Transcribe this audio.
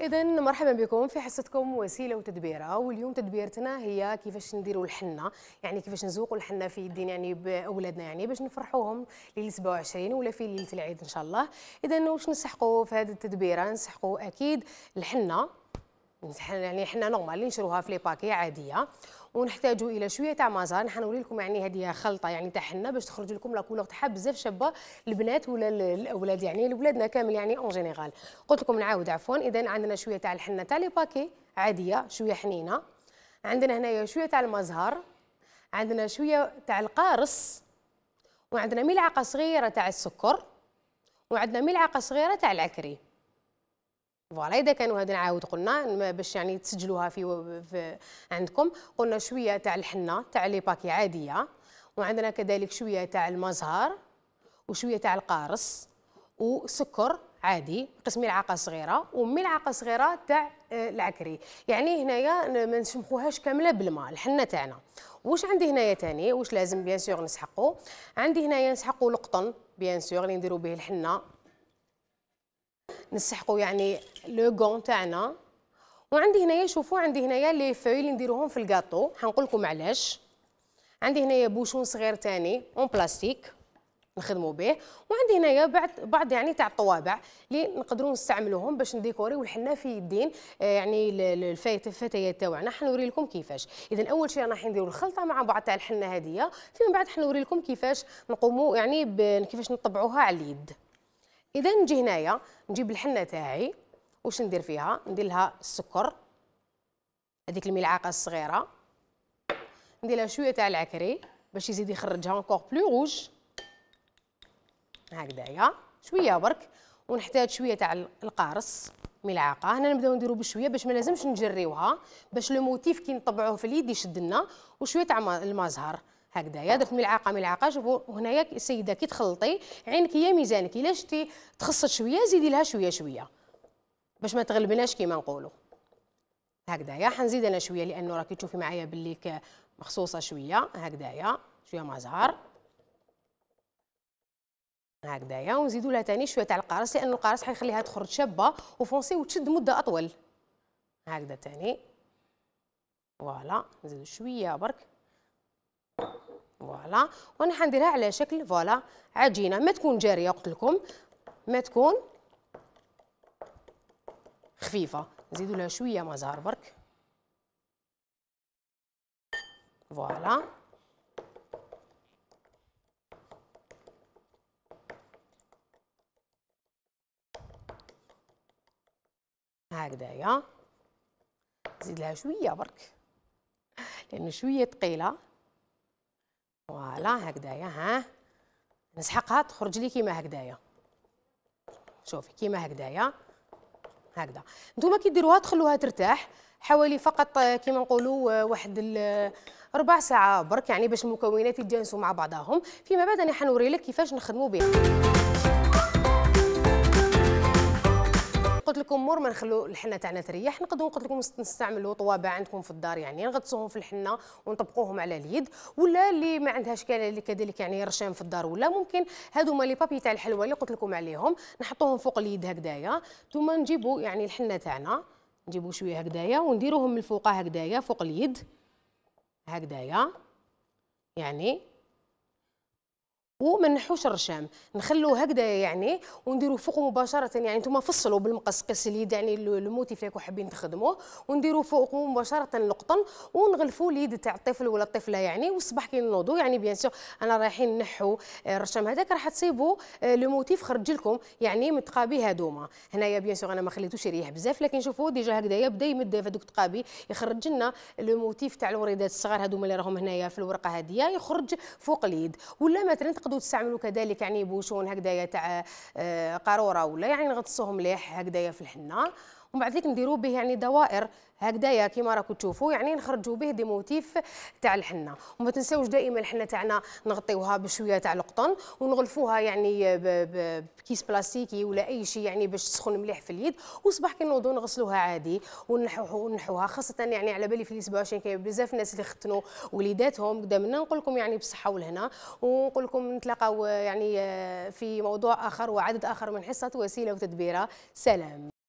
اذا مرحبا بكم في حصتكم وسيله وتدبيره واليوم تدبيرتنا هي كيفاش نديروا الحنه يعني كيفاش نزوقوا الحنه في الدين يعني باولادنا يعني باش نفرحوهم ليله 27 ولا في ليله العيد ان شاء الله اذا واش نسحقوا في هذه التدبيره نسحقوا اكيد الحنه يعني حنا نورمال نشروها في لي باكي عاديه ونحتاجوا الى شويه تاع مازان حنوري لكم يعني هذه خلطه يعني تاع حنا باش تخرج لكم لا كولور تاعها بزاف شابه البنات ولا الاولاد يعني لولادنا كامل يعني اون جينيرال قلت لكم نعاود عفوا اذا عندنا شويه تاع الحنه تاع لي باكي عاديه شويه حنينه عندنا هنايا شويه تاع المزهر عندنا شويه تاع القارص وعندنا ملعقه صغيره تاع السكر وعندنا ملعقه صغيره تاع العكري فوالا اذا كانوا هذا نعاود قلنا باش يعني تسجلوها في, في عندكم قلنا شويه تاع الحنه تاع لي باكي عاديه وعندنا كذلك شويه تاع المزهر وشويه تاع القارص وسكر عادي قسم ملعقه صغيره وملعقه صغيره تاع آه، العكري يعني هنايا ما نشمخوهاش كامله بالماء الحنه تاعنا واش عندي هنايا تاني واش لازم بيان سور نسحقو عندي هنايا نسحقو القطن بيان سور اللي نديرو به الحنه نسحقوا يعني لو كون تاعنا وعندي هنايا شوفوا عندي هنايا لي فوي اللي نديروهم في الكاطو حنقول لكم علاش عندي هنايا بوشون صغير تاني اون بلاستيك نخدموا به وعندي هنايا بعض بعض يعني تاع الطوابع اللي نقدروا نستعملوهم باش نديكوري الحنا في يدين آه، يعني الفتيات تاعنا حنوري لكم كيفاش اذا اول شيء راح نديروا الخلطه مع بعض تاع الحنه هذه فيما بعد حنوري لكم كيفاش نقوموا يعني كيفاش نطبعوها على اليد اذا نجي هنايا نجيب الحنه تاعي واش ندير فيها ندير لها السكر هذيك الملعقه الصغيره ندير لها شويه تاع العكري باش يزيد يخرجها اونكور بلو روج هكذايا شويه برك ونحتاج شويه تاع القارص ملعقه هنا نبداو نديرو بشويه باش ما لازمش نجريوها باش لو موتيف كي نطبعوه في اليد يشد لنا وشويه تاع المزهر هكذا يا درت ملعقه ملعقه شوفوا هنايا السيده كي تخلطي عينك هي ميزانك الا شتي تخصص شويه زيدي لها شويه شويه باش ما تغلبناش كيما نقولوا هكذايا حنزيد انا شويه لانه راكي تشوفي معايا باللي مخصوصه شويه هكذايا شويه مع زهر هكذايا ونزيدوا لها ثاني شويه تاع القارص لانه القارص حيخليها تخرج شابه وفونسي وتشد مده اطول هكذا ثاني فوالا نزيدوا شويه برك فوالا وانا حنديرها على شكل فوالا عجينه ما تكون جاريه قلت لكم ما تكون خفيفه نزيدوا لها شويه مزار برك فوالا هكذايا نزيد لها شويه برك لانه شويه ثقيله فوالا هكذايا ها نسحقها تخرج لي كيما هكذايا شوفي كيما هكذايا هكذا نتوما كي ديروها تخلوها ترتاح حوالي فقط كيما نقولوا واحد ربع ساعه برك يعني باش المكونات يتجانسوا مع بعضهم فيما بعد انا حنوري لك كيفاش نخدموا بها قلت لكم مور ما نخلو الحنه تاعنا تريح نقدروا قلت لكم نستعملوا طوابع عندكم في الدار يعني نغطسوهم في الحنه ونطبقوهم على اليد ولا اللي ما عندهاش اللي كذلك يعني رشام في الدار ولا ممكن هذوما لي بابي تاع الحلوه اللي قلت لكم عليهم نحطوهم فوق اليد هكذايا ثم نجيبوا يعني الحنه تاعنا نجيبوا شويه هكذايا ونديروهم من فوق هكذايا فوق اليد هكذايا يعني وما نحوش الرشام نخلوه هكذا يعني ونديروا فوق مباشره يعني انتم فصلوا بالمقص قص اليد يعني الموتيف اللي حابين تخدموه ونديروا فوق مباشره القطن ونغلفوا اليد تاع الطفل ولا الطفله يعني والصباح كي نوضوا يعني بيان سور انا رايحين نحو آه، الرشام هذاك راح آه، لو الموتيف خرج لكم يعني متقابي هذوما هنايا بيان سور انا ما خليتوش يريح بزاف لكن شوفوا ديجا هكذايا بدا يمد في هذوك التقابي يخرج لنا الموتيف تاع الوريدات الصغار هذوما اللي راهم هنايا في الورقه هذه يخرج فوق اليد ولا مثلا تاخذوا تستعملوا كذلك يعني بوشون هكذايا آه، تاع آه، قاروره ولا يعني نغطسوه مليح هكذايا في الحنه ومن بعد ذلك نديروا به يعني دوائر هكذايا كما راكم تشوفوا يعني نخرجوا به دي موتيف تاع الحنه وما تنساوش دائما الحنه تاعنا نغطيوها بشويه تاع القطن ونغلفوها يعني بكيس بلاستيكي ولا اي شيء يعني باش تسخن مليح في اليد وصباح كي نوضوا نغسلوها عادي ونحوها خاصه يعني على بالي في لي 27 كاين بزاف الناس اللي ختنوا وليداتهم قدامنا نقول لكم يعني بالصحه والهنا ونقول لكم نتلاقاو آه، يعني آه، في موضوع اخر وعدد اخر من حصه وسيله وتدبيره سلام